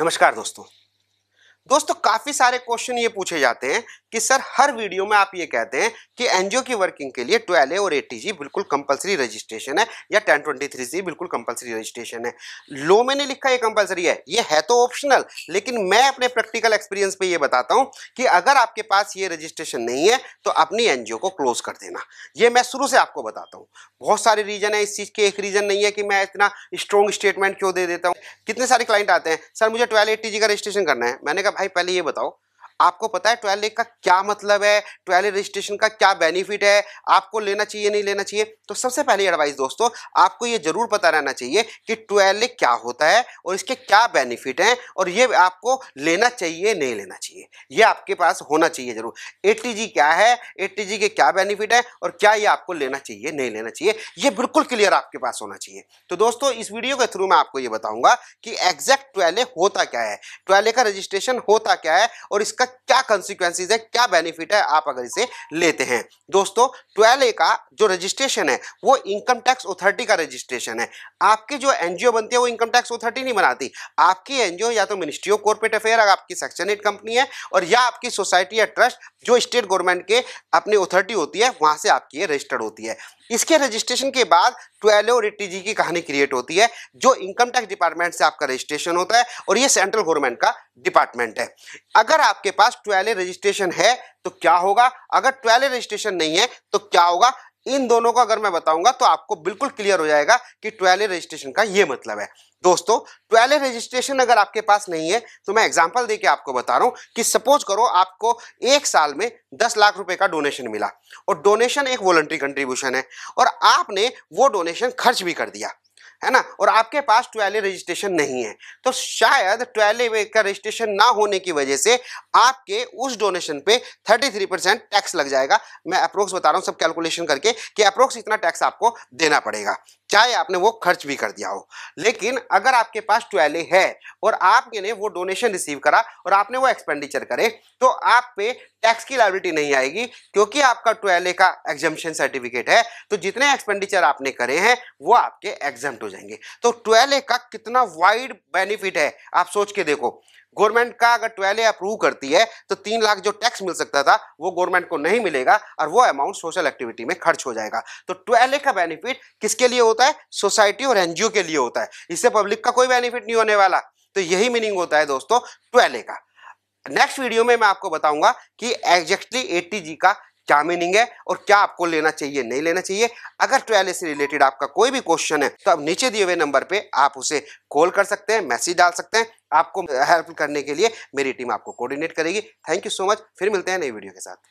नमस्कार दोस्तों दोस्तों काफ़ी सारे क्वेश्चन ये पूछे जाते हैं कि सर हर वीडियो में आप ये कहते हैं कि एनजीओ की वर्किंग के लिए ट्वेल्व ए और एट्टी जी बिल्कुल कंपलसरी रजिस्ट्रेशन है या टेन ट्वेंटी थ्री जी बिल्कुल कंपलसरी रजिस्ट्रेशन है लो में नहीं लिखा ये कंपलसरी है ये है तो ऑप्शनल लेकिन मैं अपने प्रैक्टिकल एक्सपीरियंस पे ये बताता हूँ कि अगर आपके पास ये रजिस्ट्रेशन नहीं है तो अपनी एन को क्लोज कर देना ये मैं शुरू से आपको बताता हूँ बहुत सारे रीजन है इस चीज़ के एक रीजन नहीं है कि मैं इतना स्ट्रॉन्ग स्टेटमेंट क्यों दे देता हूँ कितने सारे क्लाइंट आते हैं सर मुझे ट्वेल्व एट्टी जी का रजिस्ट्रेशन करना है मैंने कहा भाई पहले ये बताओ आपको पता है ट्वेल्व ए का क्या मतलब है ट्वेल्व ए रजिस्ट्रेशन का क्या बेनिफिट है आपको लेना चाहिए नहीं लेना चाहिए तो सबसे पहली एडवाइस दोस्तों आपको ये जरूर पता रहना चाहिए कि ट्वेल्व ए क्या होता है और इसके क्या बेनिफिट हैं और ये आपको लेना चाहिए नहीं लेना चाहिए ये आपके पास होना चाहिए जरूर एटीजी क्या है एटीजी के क्या बेनिफिट है और क्या ये आपको लेना चाहिए नहीं लेना चाहिए ये बिल्कुल क्लियर आपके पास होना चाहिए तो दोस्तों इस वीडियो के थ्रू मैं आपको ये बताऊंगा कि एग्जैक्ट ट्वेल्व होता क्या है ट्वेल्व का रजिस्ट्रेशन होता क्या है और इसका इसका क्या कंसिक्वेंसीज है क्या बेनिफिट है आप अगर इसे लेते हैं दोस्तों ट्वेल्व ए का जो रजिस्ट्रेशन है वो इनकम टैक्स अथॉरिटी का रजिस्ट्रेशन है आपकी जो एनजीओ बनती है वो इनकम टैक्स अथॉरिटी नहीं बनाती आपकी एनजीओ या तो मिनिस्ट्री ऑफ कॉर्पोरेट अफेयर अगर आपकी सेक्शन एट कंपनी है और या आपकी सोसाइटी या ट्रस्ट जो स्टेट गवर्नमेंट के अपनी अथॉरिटी होती है वहां से आपकी रजिस्टर्ड होती है इसके रजिस्ट्रेशन के बाद ट्वेल्व और एट्टी e की कहानी क्रिएट होती है जो इनकम टैक्स डिपार्टमेंट से आपका रजिस्ट्रेशन होता है और ये सेंट्रल गवर्नमेंट का डिपार्टमेंट है अगर आपके पास ट्वेल्व रजिस्ट्रेशन है तो क्या होगा अगर ट्वेल्व रजिस्ट्रेशन नहीं है तो क्या होगा इन दोनों को अगर मैं बताऊंगा तो आपको बिल्कुल क्लियर हो जाएगा कि ट्वेल्व रजिस्ट्रेशन का ये मतलब है दोस्तों ट्वेल्व रजिस्ट्रेशन अगर आपके पास नहीं है तो मैं एग्जाम्पल दे आपको बता रहा हूँ कि सपोज करो आपको एक साल में दस लाख रुपए का डोनेशन मिला और डोनेशन एक वॉलंट्री कंट्रीब्यूशन है और आपने वो डोनेशन खर्च भी कर दिया है ना और आपके पास ट्वेल्व रजिस्ट्रेशन नहीं है तो शायद ट्वेल्व का रजिस्ट्रेशन ना होने की वजह से आपके उस डोनेशन पे 33 परसेंट टैक्स लग जाएगा मैं अप्रोक्स बता रहा हूँ सब कैलकुलेशन करके कि अप्रोक्स इतना टैक्स आपको देना पड़ेगा चाहे आपने वो खर्च भी कर दिया हो लेकिन अगर आपके पास ट्वेले है और आपने वो डोनेशन रिसीव करा और आपने वो एक्सपेंडिचर करे तो आप पे टैक्स की लाइबिलिटी नहीं आएगी क्योंकि आपका ट्वेले का एग्जामेशन सर्टिफिकेट है तो जितने एक्सपेंडिचर आपने करे हैं वो आपके एग्जाम हो जाएंगे तो ट्वेले का कितना वाइड बेनिफिट है आप सोच के देखो गवर्नमेंट का अगर ट्वेल्व अप्रूव करती है तो तीन लाख जो टैक्स मिल सकता था वो गवर्नमेंट को नहीं मिलेगा और वो अमाउंट सोशल एक्टिविटी में खर्च हो जाएगा तो ट्वेल्व का बेनिफिट किसके लिए होता है सोसाइटी और एनजीओ के लिए होता है इससे पब्लिक का कोई बेनिफिट नहीं होने वाला तो यही मीनिंग होता है दोस्तों ट्वेल्व का नेक्स्ट वीडियो में मैं आपको बताऊंगा कि एग्जैक्टली एट्टी जी का क्या मीनिंग है और क्या आपको लेना चाहिए नहीं लेना चाहिए अगर ट्वेल्व से रिलेटेड आपका कोई भी क्वेश्चन है तो आप नीचे दिए हुए नंबर पे आप उसे कॉल कर सकते हैं मैसेज डाल सकते हैं आपको हेल्प करने के लिए मेरी टीम आपको कोऑर्डिनेट करेगी थैंक यू सो मच फिर मिलते हैं नई वीडियो के साथ